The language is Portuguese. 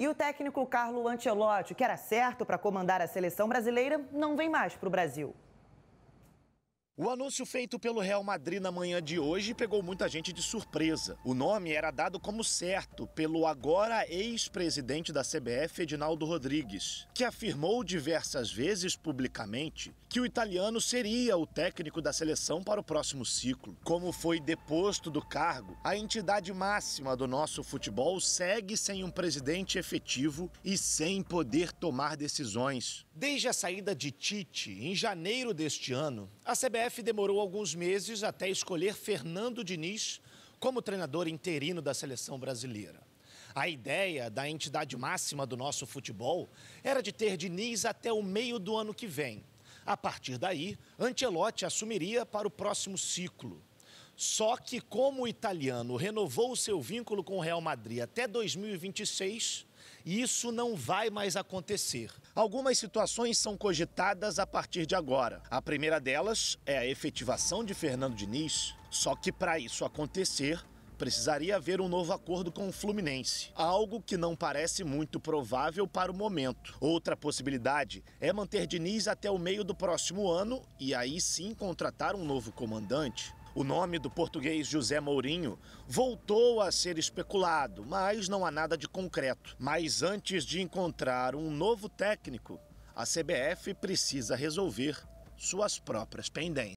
E o técnico Carlo Ancelotti, que era certo para comandar a seleção brasileira, não vem mais para o Brasil. O anúncio feito pelo Real Madrid na manhã de hoje pegou muita gente de surpresa. O nome era dado como certo pelo agora ex-presidente da CBF, Edinaldo Rodrigues, que afirmou diversas vezes publicamente que o italiano seria o técnico da seleção para o próximo ciclo. Como foi deposto do cargo, a entidade máxima do nosso futebol segue sem um presidente efetivo e sem poder tomar decisões. Desde a saída de Tite, em janeiro deste ano, a CBF demorou alguns meses até escolher Fernando Diniz como treinador interino da seleção brasileira. A ideia da entidade máxima do nosso futebol era de ter Diniz até o meio do ano que vem. A partir daí, Ancelotti assumiria para o próximo ciclo. Só que, como o italiano renovou o seu vínculo com o Real Madrid até 2026, isso não vai mais acontecer. Algumas situações são cogitadas a partir de agora. A primeira delas é a efetivação de Fernando Diniz, só que para isso acontecer, precisaria haver um novo acordo com o Fluminense, algo que não parece muito provável para o momento. Outra possibilidade é manter Diniz até o meio do próximo ano e aí sim contratar um novo comandante. O nome do português José Mourinho voltou a ser especulado, mas não há nada de concreto. Mas antes de encontrar um novo técnico, a CBF precisa resolver suas próprias pendências.